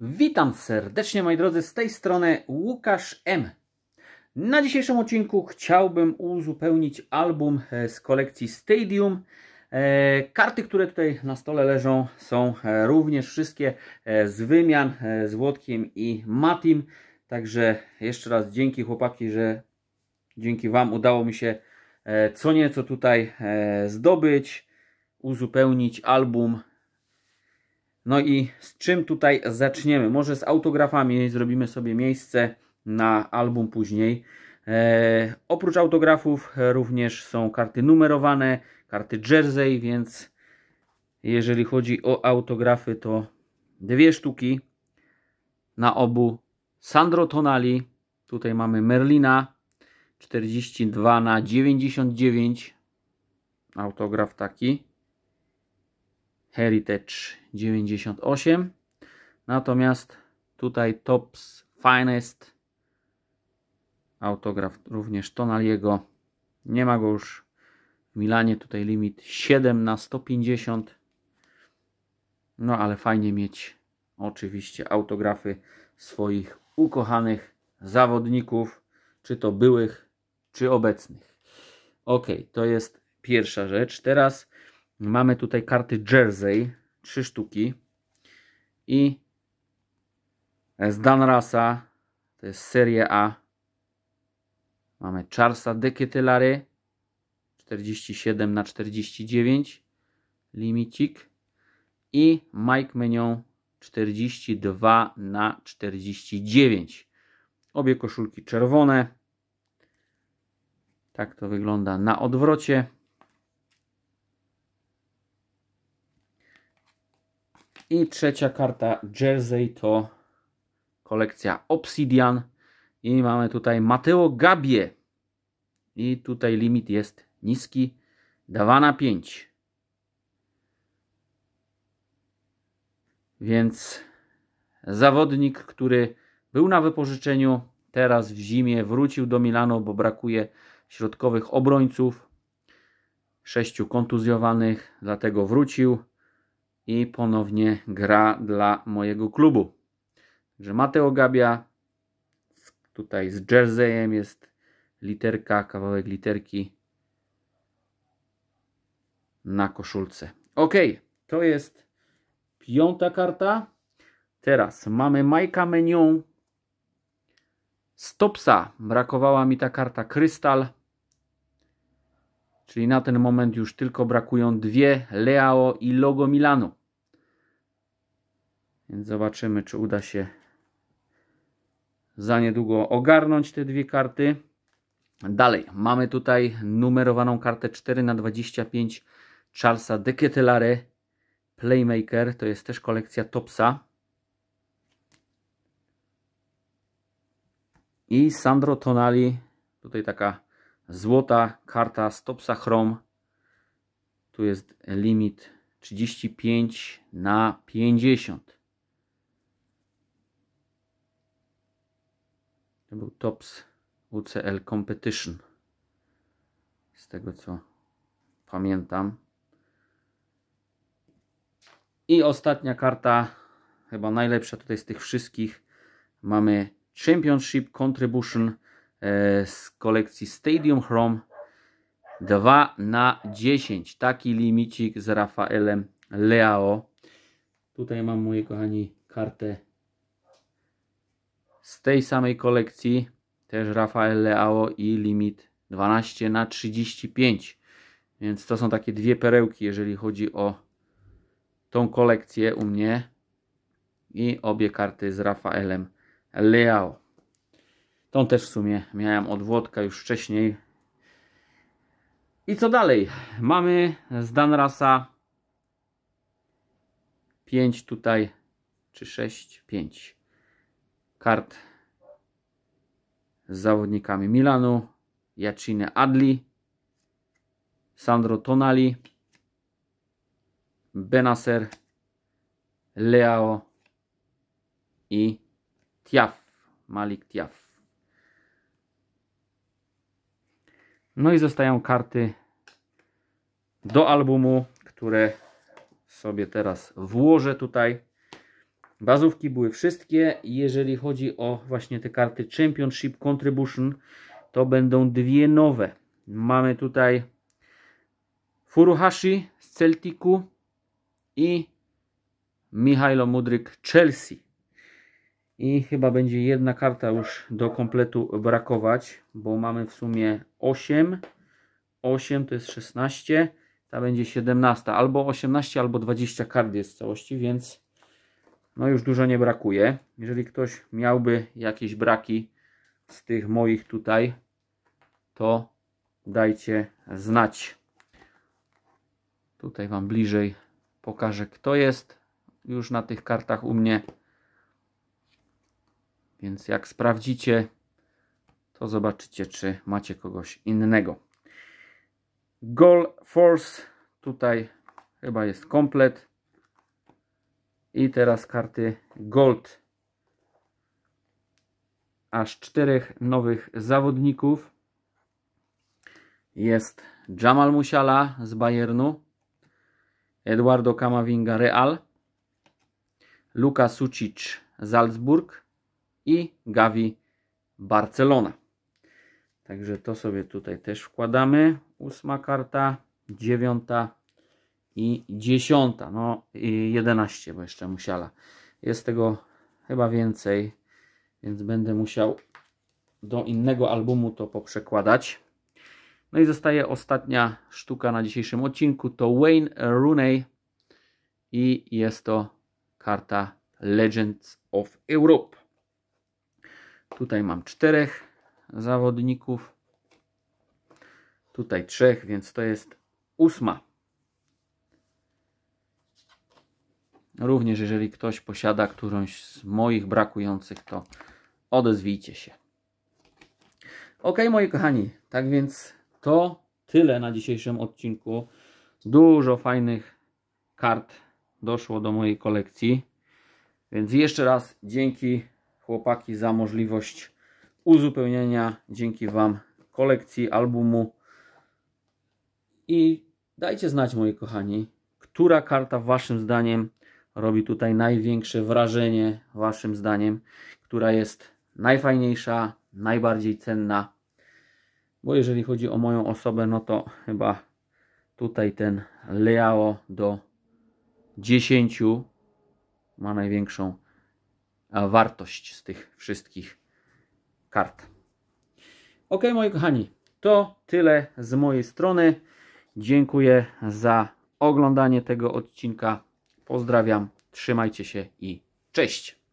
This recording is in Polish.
Witam serdecznie moi drodzy, z tej strony Łukasz M. Na dzisiejszym odcinku chciałbym uzupełnić album e, z kolekcji Stadium. E, karty, które tutaj na stole leżą są e, również wszystkie z wymian z Łotkiem i Matim. Także jeszcze raz dzięki chłopaki, że dzięki Wam udało mi się co nieco tutaj zdobyć, uzupełnić album no i z czym tutaj zaczniemy? Może z autografami zrobimy sobie miejsce na album później. E, oprócz autografów również są karty numerowane, karty jersey, więc jeżeli chodzi o autografy to dwie sztuki na obu Sandro Tonali. Tutaj mamy Merlina 42 na 99 autograf taki Heritage 98. Natomiast tutaj Tops Finest autograf również Tonaliego. Nie ma go już w Milanie. Tutaj limit 7 na 150. No ale fajnie mieć oczywiście autografy swoich ukochanych zawodników, czy to byłych, czy obecnych. Ok, to jest pierwsza rzecz. Teraz mamy tutaj karty Jersey trzy sztuki. I z Danrasa, to jest Serie A, mamy Charlesa Deketylary 47 na 49 limicik i Mike Menion 42 na 49. Obie koszulki czerwone. Tak to wygląda na odwrocie. I trzecia karta Jersey to kolekcja Obsidian. I mamy tutaj Mateo Gabie. I tutaj limit jest niski. Dawana 5. Więc zawodnik, który był na wypożyczeniu, teraz w zimie wrócił do Milano, bo brakuje środkowych obrońców. Sześciu kontuzjowanych, dlatego wrócił i ponownie gra dla mojego klubu. Że Mateo Gabia tutaj z jerseyem jest literka, kawałek literki na koszulce. Ok, to jest piąta karta. Teraz mamy Majka Menion Stopsa. Brakowała mi ta karta Krystal. Czyli na ten moment już tylko brakują dwie, Leao i logo Milanu. Więc zobaczymy, czy uda się za niedługo ogarnąć te dwie karty. Dalej, mamy tutaj numerowaną kartę 4 na 25 Charlesa de Playmaker. To jest też kolekcja Topsa. I Sandro Tonali, tutaj taka złota karta Stopsa Chrome. Tu jest limit 35 na 50. To był TOPS UCL Competition. Z tego co pamiętam. I ostatnia karta, chyba najlepsza tutaj z tych wszystkich. Mamy Championship Contribution E, z kolekcji Stadium Chrome 2 na 10 taki limicik z Rafaelem Leao tutaj mam moje kochani kartę z tej samej kolekcji też Rafael Leao i limit 12 na 35 więc to są takie dwie perełki jeżeli chodzi o tą kolekcję u mnie i obie karty z Rafaelem Leao Tą też w sumie miałem od Włodka już wcześniej. I co dalej? Mamy z Danrasa 5 tutaj, czy 6, 5 kart z zawodnikami Milanu, Jacine Adli, Sandro Tonali, Benacer, Leo i Tiaf, Malik Tiaf. No i zostają karty do albumu, które sobie teraz włożę tutaj. Bazówki były wszystkie. Jeżeli chodzi o właśnie te karty Championship Contribution, to będą dwie nowe. Mamy tutaj Furuhashi z Celticu i Mihailo Mudryk Chelsea i chyba będzie jedna karta już do kompletu brakować, bo mamy w sumie 8, 8 to jest 16, ta będzie 17, albo 18, albo 20 kart jest w całości, więc no już dużo nie brakuje. Jeżeli ktoś miałby jakieś braki z tych moich tutaj, to dajcie znać. Tutaj Wam bliżej pokażę kto jest już na tych kartach u mnie. Więc jak sprawdzicie, to zobaczycie, czy macie kogoś innego. Goal Force tutaj chyba jest komplet. I teraz karty Gold. Aż czterech nowych zawodników. Jest Jamal Musiala z Bayernu. Eduardo Camavinga Real. Luka Sucic Salzburg i Gavi Barcelona. Także to sobie tutaj też wkładamy. Ósma karta, dziewiąta i dziesiąta. No i jedenaście, bo jeszcze musiała. Jest tego chyba więcej, więc będę musiał do innego albumu to poprzekładać. No i zostaje ostatnia sztuka na dzisiejszym odcinku. To Wayne Rooney i jest to karta Legends of Europe. Tutaj mam czterech zawodników. Tutaj trzech, więc to jest ósma. Również jeżeli ktoś posiada którąś z moich brakujących, to odezwijcie się. Ok, moi kochani, tak więc to tyle na dzisiejszym odcinku. Dużo fajnych kart doszło do mojej kolekcji. Więc jeszcze raz dzięki chłopaki za możliwość uzupełnienia dzięki Wam kolekcji, albumu. I dajcie znać, moi kochani, która karta Waszym zdaniem robi tutaj największe wrażenie, Waszym zdaniem, która jest najfajniejsza, najbardziej cenna. Bo jeżeli chodzi o moją osobę, no to chyba tutaj ten Leao do 10 ma największą wartość z tych wszystkich kart. Ok, moi kochani, to tyle z mojej strony. Dziękuję za oglądanie tego odcinka. Pozdrawiam, trzymajcie się i cześć!